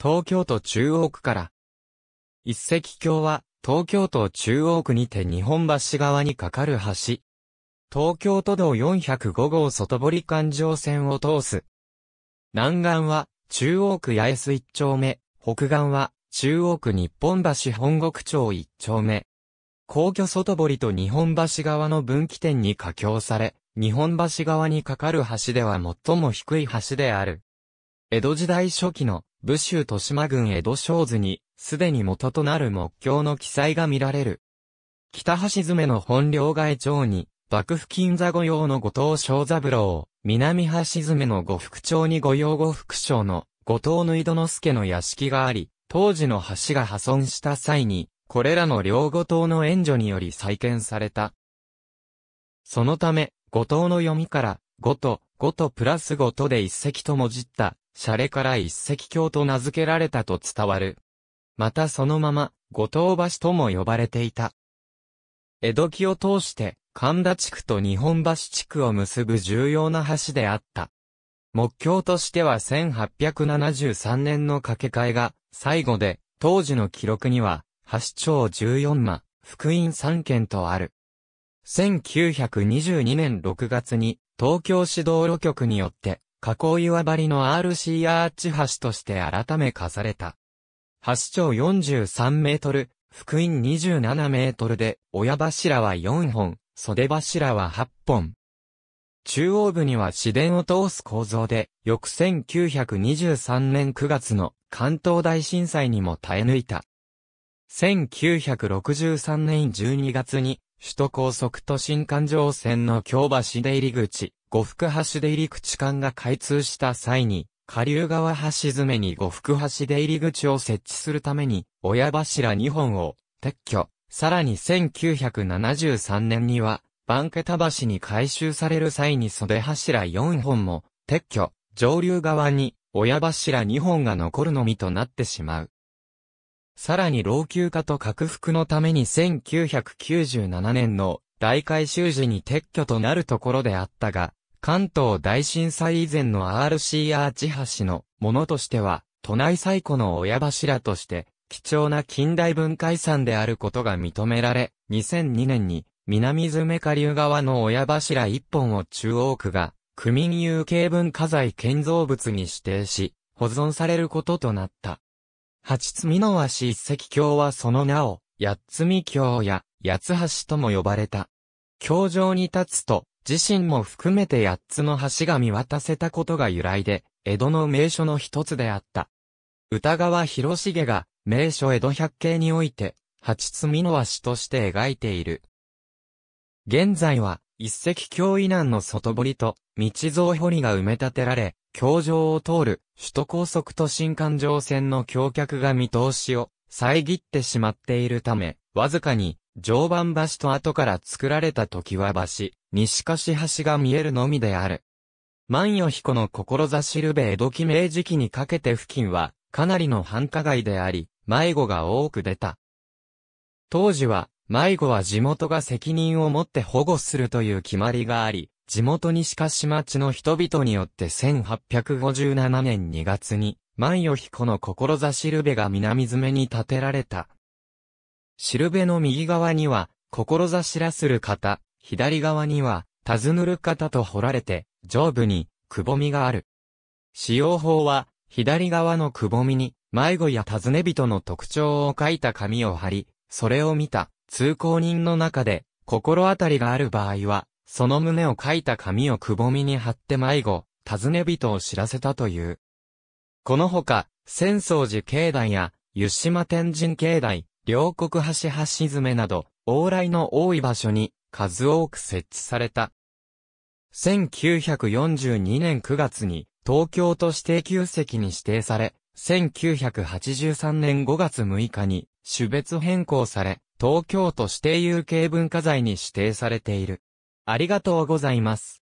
東京都中央区から。一石橋は、東京都中央区にて日本橋側に架かる橋。東京都道405号外堀環状線を通す。南岸は、中央区八重洲一丁目、北岸は、中央区日本橋本国町一丁目。皇居外堀と日本橋側の分岐点に架橋され、日本橋側に架かる橋では最も低い橋である。江戸時代初期の武州豊島郡江戸小図に、すでに元となる木橋の記載が見られる。北橋詰の本領外町に、幕府金座御用の後藤正三郎、南橋詰の御福町に御用御福町の後藤縫之助の屋敷があり、当時の橋が破損した際に、これらの両後藤の援助により再建された。そのため、後藤の読みから、ごと、ごとプラスごとで一石ともじった、シャレから一石橋と名付けられたと伝わる。またそのまま、五島橋とも呼ばれていた。江戸期を通して、神田地区と日本橋地区を結ぶ重要な橋であった。目標としては1873年の架け替えが最後で、当時の記録には、橋町14間、福音3県とある。1922年6月に東京市道路局によって加工岩張りの RC アーチ橋として改め課された。橋長43メートル、福音27メートルで、親柱は4本、袖柱は8本。中央部には市電を通す構造で、翌1923年9月の関東大震災にも耐え抜いた。1963年12月に首都高速都心環状線の京橋出入り口、五福橋出入り口間が開通した際に、下流側橋詰めに五福橋出入り口を設置するために、親柱2本を撤去。さらに1973年には、番桁橋に改修される際に袖柱4本も撤去。上流側に親柱2本が残るのみとなってしまう。さらに老朽化と拡幅のために1997年の大改修時に撤去となるところであったが、関東大震災以前の RC アーチ橋のものとしては、都内最古の親柱として、貴重な近代文化遺産であることが認められ、2002年に南爪下流側の親柱一本を中央区が区民有形文化財建造物に指定し、保存されることとなった。八つみの和紙一石橋はその名を、八つみ橋や八つ橋とも呼ばれた。橋上に立つと、自身も含めて八つの橋が見渡せたことが由来で、江戸の名所の一つであった。歌川広重が、名所江戸百景において、八つみの和紙として描いている。現在は、一石橋以南の外堀と、道造堀が埋め立てられ、橋上を通る、首都高速と新環状線の橋脚が見通しを、遮ってしまっているため、わずかに、常磐橋と後から作られた時は橋、西貸橋が見えるのみである。万代彦の志るべ江戸期明時期にかけて付近は、かなりの繁華街であり、迷子が多く出た。当時は、迷子は地元が責任を持って保護するという決まりがあり、地元西鹿島地の人々によって1857年2月に、万代彦の志しるべが南詰に建てられた。しるべの右側には、志らする方、左側には、たずぬる方と彫られて、上部に、くぼみがある。使用法は、左側のくぼみに、迷子や尋ね人の特徴を書いた紙を貼り、それを見た、通行人の中で、心当たりがある場合は、その胸を書いた紙をくぼみに貼って迷子、尋ね人を知らせたという。このほか、浅草寺境内や、湯島天神境内、両国橋橋詰など、往来の多い場所に、数多く設置された。1942年9月に、東京都指定旧席に指定され、1983年5月6日に、種別変更され、東京都指定有形文化財に指定されている。ありがとうございます。